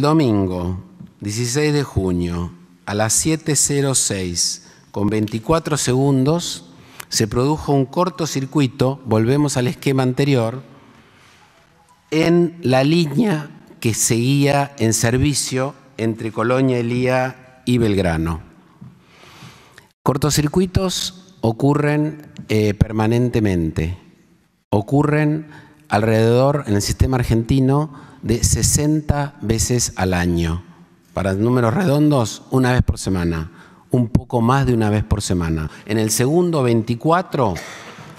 Domingo, 16 de junio, a las 7.06, con 24 segundos, se produjo un cortocircuito, volvemos al esquema anterior, en la línea que seguía en servicio entre Colonia, Elía y Belgrano. Cortocircuitos ocurren eh, permanentemente, ocurren alrededor en el sistema argentino de 60 veces al año. Para números redondos, una vez por semana, un poco más de una vez por semana. En el segundo 24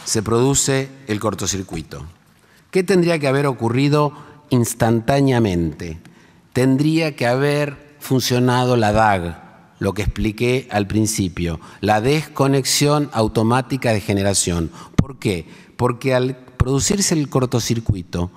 se produce el cortocircuito. ¿Qué tendría que haber ocurrido instantáneamente? Tendría que haber funcionado la DAG, lo que expliqué al principio, la desconexión automática de generación. ¿Por qué? Porque al producirse el cortocircuito,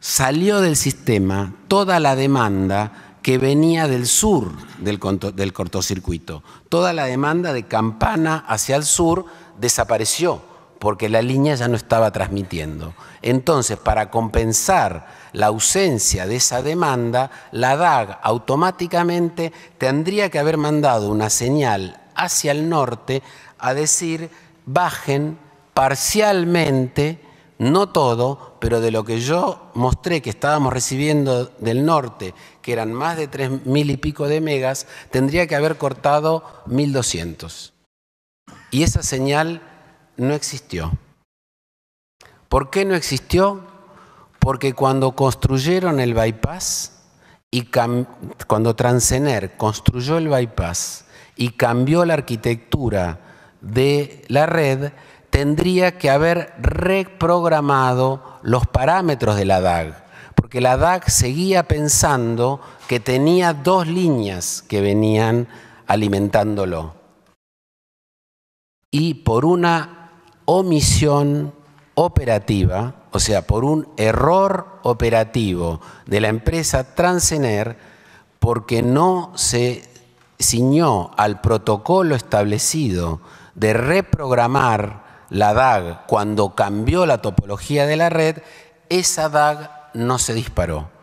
salió del sistema toda la demanda que venía del sur del, cortocircuito. Toda la demanda de Campana hacia el sur desapareció porque la línea ya no estaba transmitiendo. Entonces, para compensar la ausencia de esa demanda, la DAG automáticamente tendría que haber mandado una señal hacia el norte a decir, bajen parcialmente no todo, pero de lo que yo mostré que estábamos recibiendo del norte, que eran más de 3.000 y pico de megas, tendría que haber cortado 1.200. Y esa señal no existió. ¿Por qué no existió? Porque cuando construyeron el bypass y cuando Transener construyó el bypass y cambió la arquitectura de la red, tendría que haber reprogramado los parámetros de la DAG, porque la DAG seguía pensando que tenía dos líneas que venían alimentándolo. Y por una omisión operativa, o sea, por un error operativo de la empresa Transener, porque no se ciñó al protocolo establecido de reprogramar la DAG, cuando cambió la topología de la red, esa DAG no se disparó.